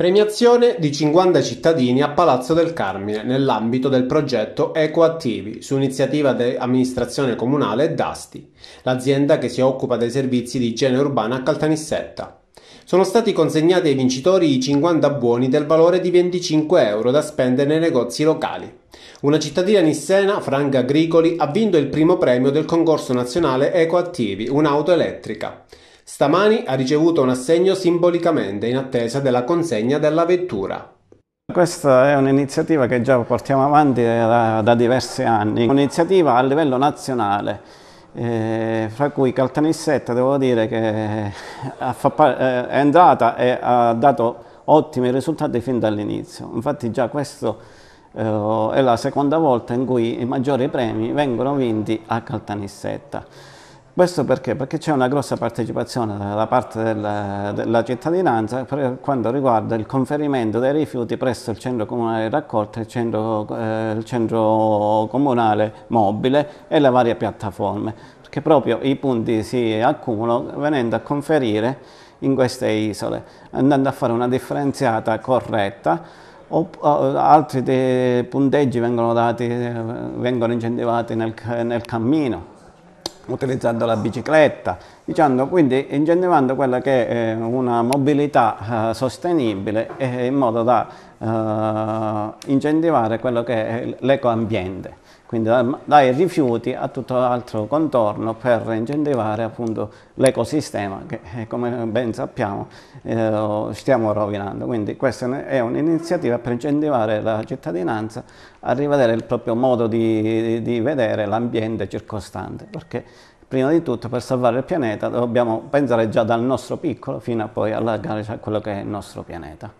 Premiazione di 50 cittadini a Palazzo del Carmine nell'ambito del progetto Ecoattivi su iniziativa dell'amministrazione comunale Dasti, l'azienda che si occupa dei servizi di igiene urbana a Caltanissetta. Sono stati consegnati ai vincitori i 50 buoni del valore di 25 euro da spendere nei negozi locali. Una cittadina nissena, Franca Agricoli, ha vinto il primo premio del concorso nazionale Ecoattivi, un'auto elettrica. Stamani ha ricevuto un assegno simbolicamente in attesa della consegna della vettura. Questa è un'iniziativa che già portiamo avanti da, da diversi anni, un'iniziativa a livello nazionale, eh, fra cui Caltanissetta devo dire che eh, eh, è entrata e ha dato ottimi risultati fin dall'inizio. Infatti già questa eh, è la seconda volta in cui i maggiori premi vengono vinti a Caltanissetta. Questo perché? Perché c'è una grossa partecipazione da parte della, della, cittadinanza per quanto riguarda il conferimento dei rifiuti presso il centro comunale di raccolta, il centro, eh, il centro comunale mobile e le varie piattaforme, perché proprio i punti si accumulano venendo a conferire in queste isole, andando a fare una differenziata corretta altri punteggi vengono, dati, eh, vengono incentivati nel, nel cammino utilizzando la bicicletta, diciamo, quindi incentivando quella che è eh, una mobilità eh, sostenibile eh, in modo da eh, incentivare quello che è l'ecoambiente, quindi dai rifiuti a tutto l'altro contorno per incentivare appunto l'ecosistema che eh, come ben sappiamo eh, stiamo rovinando. Quindi questa è un'iniziativa per incentivare la cittadinanza a rivedere il proprio modo di, di vedere l'ambiente circostante, perché prima di tutto per salvare il pianeta dobbiamo pensare già dal nostro piccolo fino a poi allargare a quello che è il nostro pianeta.